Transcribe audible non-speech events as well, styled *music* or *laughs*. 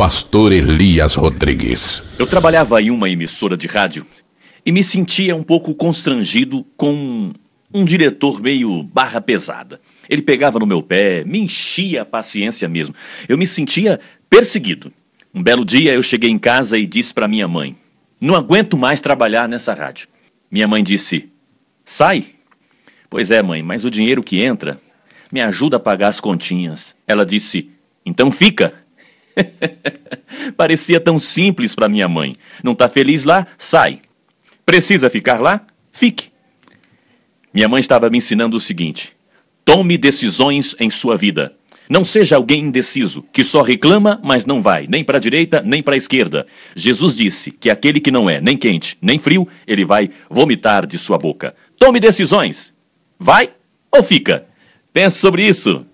pastor Elias Rodrigues. Eu trabalhava em uma emissora de rádio e me sentia um pouco constrangido com um diretor meio barra pesada. Ele pegava no meu pé, me enchia a paciência mesmo. Eu me sentia perseguido. Um belo dia eu cheguei em casa e disse para minha mãe: Não aguento mais trabalhar nessa rádio. Minha mãe disse: Sai. Pois é, mãe, mas o dinheiro que entra me ajuda a pagar as continhas. Ela disse: Então fica. *laughs* Parecia tão simples para minha mãe. Não está feliz lá? Sai. Precisa ficar lá? Fique. Minha mãe estava me ensinando o seguinte: tome decisões em sua vida. Não seja alguém indeciso, que só reclama, mas não vai, nem para a direita, nem para a esquerda. Jesus disse que aquele que não é nem quente, nem frio, ele vai vomitar de sua boca. Tome decisões. Vai ou fica? Pense sobre isso.